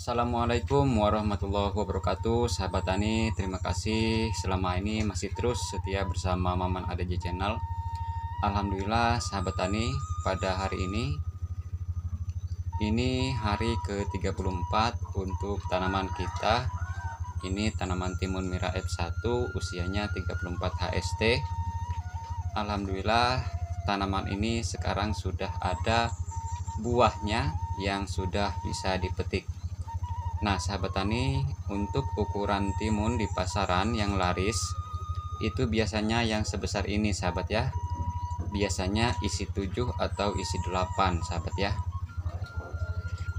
Assalamualaikum warahmatullahi wabarakatuh Sahabat Tani, terima kasih selama ini masih terus setia bersama Maman Adaji Channel Alhamdulillah sahabat Tani, pada hari ini Ini hari ke-34 untuk tanaman kita Ini tanaman timun mira F1 usianya 34 HST Alhamdulillah tanaman ini sekarang sudah ada buahnya yang sudah bisa dipetik Nah, sahabat tani, untuk ukuran timun di pasaran yang laris itu biasanya yang sebesar ini, sahabat ya. Biasanya isi 7 atau isi 8, sahabat ya.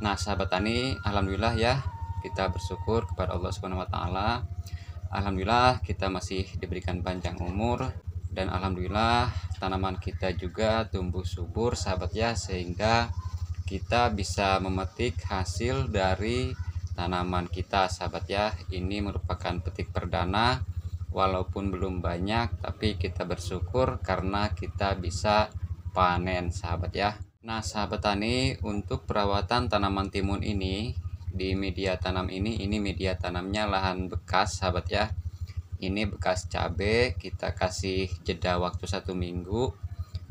Nah, sahabat tani, alhamdulillah ya, kita bersyukur kepada Allah Subhanahu wa taala. Alhamdulillah kita masih diberikan panjang umur dan alhamdulillah tanaman kita juga tumbuh subur, sahabat ya, sehingga kita bisa memetik hasil dari tanaman kita sahabat ya ini merupakan petik perdana walaupun belum banyak tapi kita bersyukur karena kita bisa panen sahabat ya nah sahabat tani untuk perawatan tanaman timun ini di media tanam ini ini media tanamnya lahan bekas sahabat ya ini bekas cabe kita kasih jeda waktu satu minggu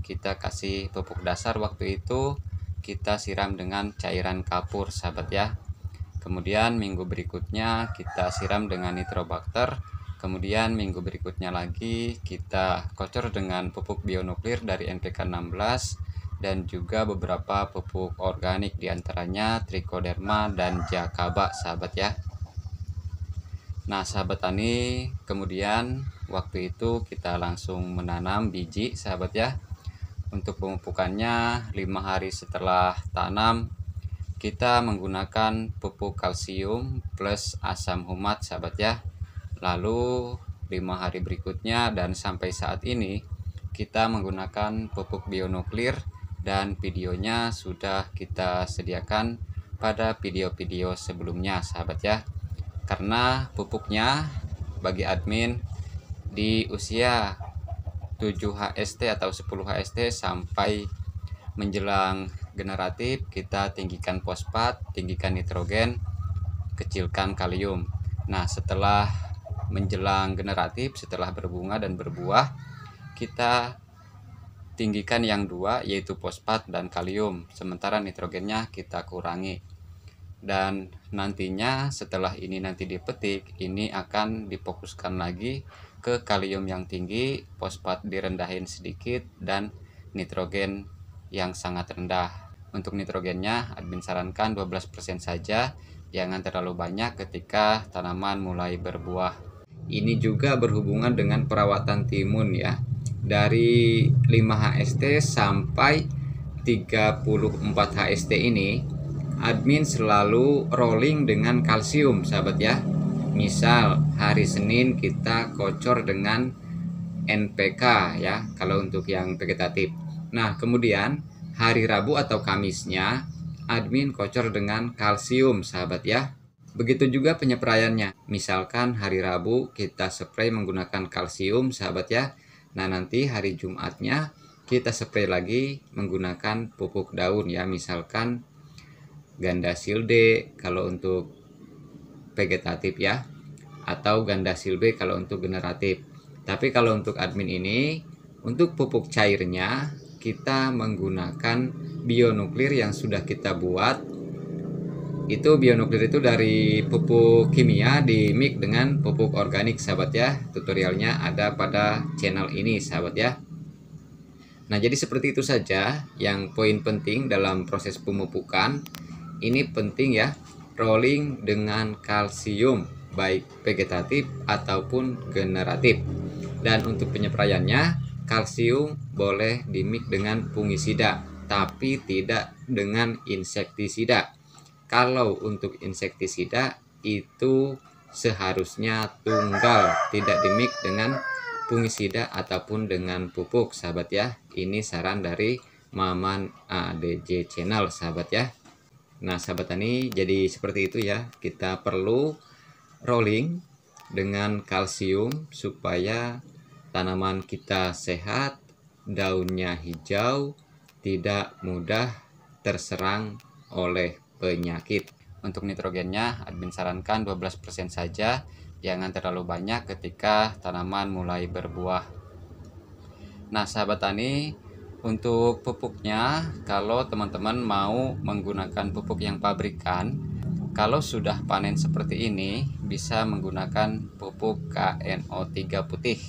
kita kasih pupuk dasar waktu itu kita siram dengan cairan kapur sahabat ya kemudian minggu berikutnya kita siram dengan nitrobakter kemudian minggu berikutnya lagi kita kocor dengan pupuk bionuklir dari NPK 16 dan juga beberapa pupuk organik diantaranya trichoderma dan jakaba sahabat ya Nah, sahabat tani, kemudian waktu itu kita langsung menanam biji, sahabat ya. Untuk pemupukannya 5 hari setelah tanam kita menggunakan pupuk kalsium plus asam humat sahabat ya lalu lima hari berikutnya dan sampai saat ini kita menggunakan pupuk bionuklir dan videonya sudah kita sediakan pada video-video sebelumnya sahabat ya karena pupuknya bagi admin di usia 7 HST atau 10 HST sampai menjelang generatif kita tinggikan fosfat, tinggikan nitrogen, kecilkan kalium. Nah, setelah menjelang generatif, setelah berbunga dan berbuah, kita tinggikan yang dua yaitu fosfat dan kalium, sementara nitrogennya kita kurangi. Dan nantinya setelah ini nanti dipetik, ini akan difokuskan lagi ke kalium yang tinggi, fosfat direndahin sedikit dan nitrogen yang sangat rendah untuk nitrogennya, admin sarankan 12% saja, jangan terlalu banyak ketika tanaman mulai berbuah. Ini juga berhubungan dengan perawatan timun ya. Dari 5 HST sampai 34 HST ini, admin selalu rolling dengan kalsium, sahabat ya. Misal hari Senin kita kocor dengan NPK ya kalau untuk yang vegetatif. Nah, kemudian hari Rabu atau Kamisnya admin kocor dengan kalsium sahabat ya. Begitu juga penyeprayannya Misalkan hari Rabu kita spray menggunakan kalsium sahabat ya. Nah nanti hari Jumatnya kita spray lagi menggunakan pupuk daun ya misalkan ganda silde kalau untuk vegetatif ya atau ganda silbe kalau untuk generatif. Tapi kalau untuk admin ini untuk pupuk cairnya kita menggunakan bionuklir yang sudah kita buat itu bionuklir itu dari pupuk kimia di mix dengan pupuk organik sahabat ya tutorialnya ada pada channel ini sahabat ya nah jadi seperti itu saja yang poin penting dalam proses pemupukan ini penting ya rolling dengan kalsium baik vegetatif ataupun generatif dan untuk penyeprayannya Kalsium boleh dimik dengan fungisida, tapi tidak dengan insektisida. Kalau untuk insektisida itu seharusnya tunggal, tidak dimik dengan fungisida ataupun dengan pupuk, sahabat ya. Ini saran dari Maman ADJ Channel, sahabat ya. Nah, sahabat tani, jadi seperti itu ya. Kita perlu rolling dengan kalsium supaya tanaman kita sehat, daunnya hijau, tidak mudah terserang oleh penyakit. Untuk nitrogennya, admin sarankan 12% saja, jangan terlalu banyak ketika tanaman mulai berbuah. Nah, sahabat tani, untuk pupuknya, kalau teman-teman mau menggunakan pupuk yang pabrikan, kalau sudah panen seperti ini, bisa menggunakan pupuk KNO3 putih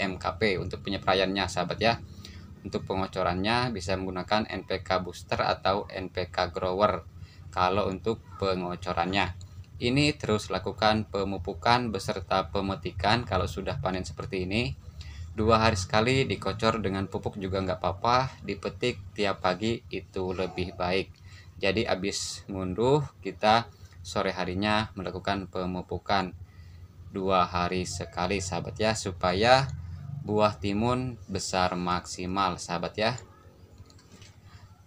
MKP untuk penyepraiannya sahabat ya untuk pengocorannya bisa menggunakan NPK booster atau NPK grower kalau untuk pengocorannya ini terus lakukan pemupukan beserta pemetikan kalau sudah panen seperti ini dua hari sekali dikocor dengan pupuk juga nggak apa-apa dipetik tiap pagi itu lebih baik jadi habis ngunduh kita sore harinya melakukan pemupukan dua hari sekali sahabat ya supaya buah timun besar maksimal sahabat ya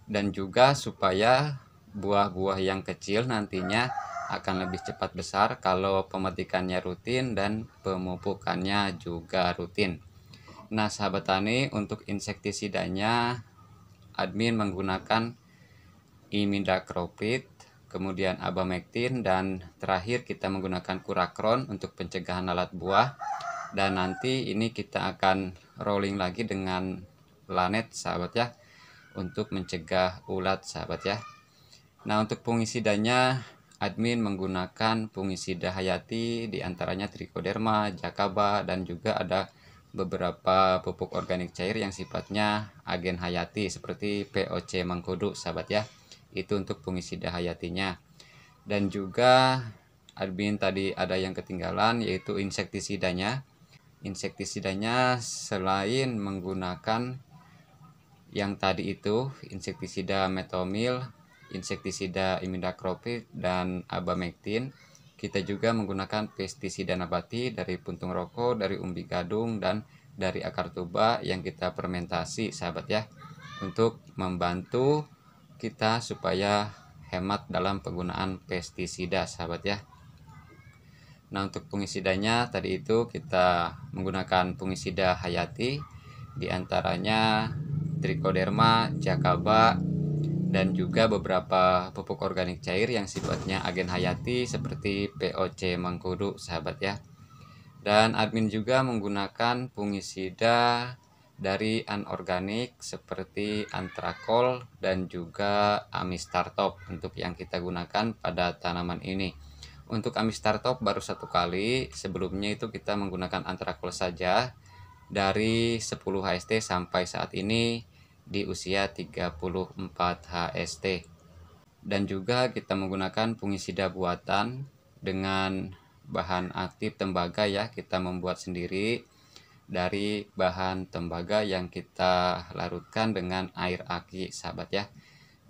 dan juga supaya buah-buah yang kecil nantinya akan lebih cepat besar kalau pemetikannya rutin dan pemupukannya juga rutin nah sahabat tani untuk insektisidanya admin menggunakan imidacropid kemudian abamektin, dan terakhir kita menggunakan kurakron untuk pencegahan lalat buah. Dan nanti ini kita akan rolling lagi dengan lanet sahabat ya untuk mencegah ulat sahabat ya. Nah untuk fungisidanya admin menggunakan fungisida hayati diantaranya trichoderma, jakaba dan juga ada beberapa pupuk organik cair yang sifatnya agen hayati seperti POC mangkudu sahabat ya itu untuk fungisida hayatinya dan juga admin tadi ada yang ketinggalan yaitu insektisidanya insektisidanya selain menggunakan yang tadi itu insektisida metomil insektisida imidacropid dan abamectin kita juga menggunakan pestisida nabati dari puntung rokok, dari umbi gadung, dan dari akar tuba yang kita fermentasi, sahabat ya, untuk membantu kita supaya hemat dalam penggunaan pestisida sahabat ya nah untuk fungisidanya tadi itu kita menggunakan fungisida hayati diantaranya trichoderma, jakaba dan juga beberapa pupuk organik cair yang sifatnya agen hayati seperti POC mangkudu sahabat ya dan admin juga menggunakan fungisida dari anorganik seperti antrakol dan juga amistartop untuk yang kita gunakan pada tanaman ini. Untuk amistartop baru satu kali, sebelumnya itu kita menggunakan antrakol saja dari 10 HST sampai saat ini di usia 34 HST. Dan juga kita menggunakan fungisida buatan dengan bahan aktif tembaga ya, kita membuat sendiri dari bahan tembaga yang kita larutkan dengan air aki sahabat ya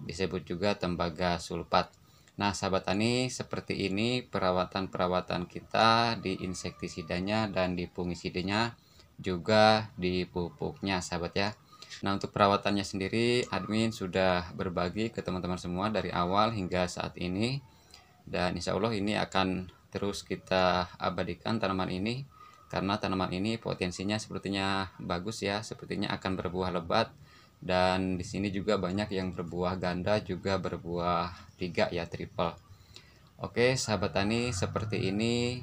disebut juga tembaga sulfat nah sahabat tani seperti ini perawatan-perawatan kita di insektisidanya dan di fungisidanya juga di pupuknya sahabat ya Nah untuk perawatannya sendiri admin sudah berbagi ke teman-teman semua dari awal hingga saat ini Dan insya Allah ini akan terus kita abadikan tanaman ini karena tanaman ini potensinya sepertinya bagus ya sepertinya akan berbuah lebat dan di sini juga banyak yang berbuah ganda juga berbuah tiga ya triple Oke sahabat tani seperti ini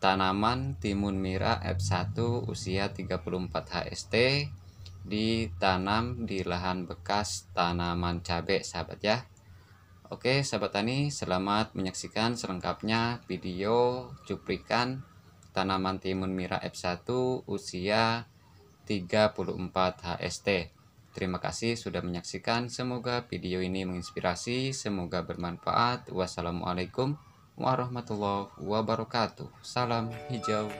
tanaman timun mira F1 usia 34 HST ditanam di lahan bekas tanaman cabai sahabat ya Oke sahabat tani selamat menyaksikan selengkapnya video cuplikan tanaman timun mira F1 usia 34 HST. Terima kasih sudah menyaksikan. Semoga video ini menginspirasi, semoga bermanfaat. Wassalamualaikum warahmatullahi wabarakatuh. Salam hijau.